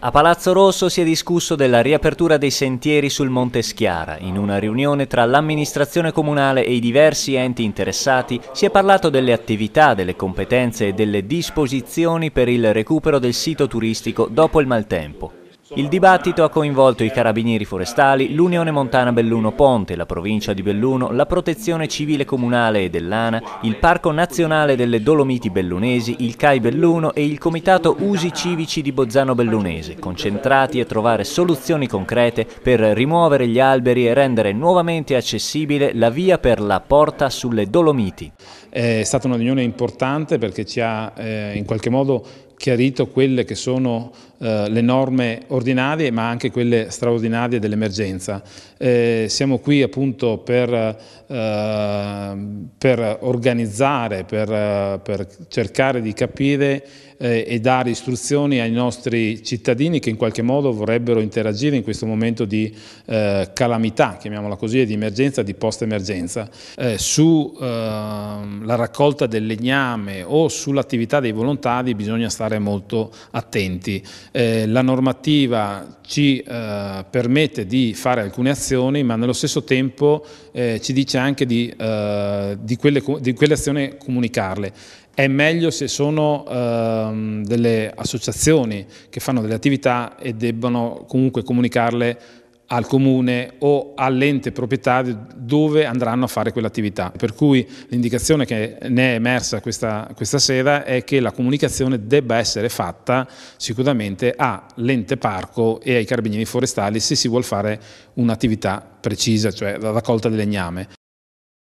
A Palazzo Rosso si è discusso della riapertura dei sentieri sul Monte Schiara. In una riunione tra l'amministrazione comunale e i diversi enti interessati si è parlato delle attività, delle competenze e delle disposizioni per il recupero del sito turistico dopo il maltempo. Il dibattito ha coinvolto i carabinieri forestali, l'Unione Montana Belluno Ponte, la provincia di Belluno, la protezione civile comunale e dell'ANA, il Parco Nazionale delle Dolomiti Bellunesi, il CAI Belluno e il Comitato Usi Civici di Bozzano Bellunese, concentrati a trovare soluzioni concrete per rimuovere gli alberi e rendere nuovamente accessibile la via per la porta sulle Dolomiti. È stata una riunione importante perché ci ha eh, in qualche modo chiarito quelle che sono eh, le norme ordinarie ma anche quelle straordinarie dell'emergenza. Eh, siamo qui appunto per eh, per organizzare, per, per, cercare di capire eh, e dare istruzioni ai nostri cittadini che in qualche modo vorrebbero interagire in questo momento di eh, calamità, chiamiamola così, di emergenza, di post-emergenza, eh, sulla ehm, raccolta del legname o sull'attività dei volontari bisogna stare molto attenti. Eh, la normativa ci eh, permette di fare alcune azioni, ma nello stesso tempo eh, ci dice anche di di, quelle, di, quelle, azioni comunicarle. È meglio se sono ehm, delle associazioni che fanno delle attività e debbono comunque comunicarle al comune o all'ente proprietario dove andranno a fare quell'attività. Per cui l'indicazione che ne è emersa questa, questa sera è che la comunicazione debba essere fatta sicuramente all'ente parco e ai carabinieri forestali se si vuole fare un'attività precisa, cioè la raccolta del legname.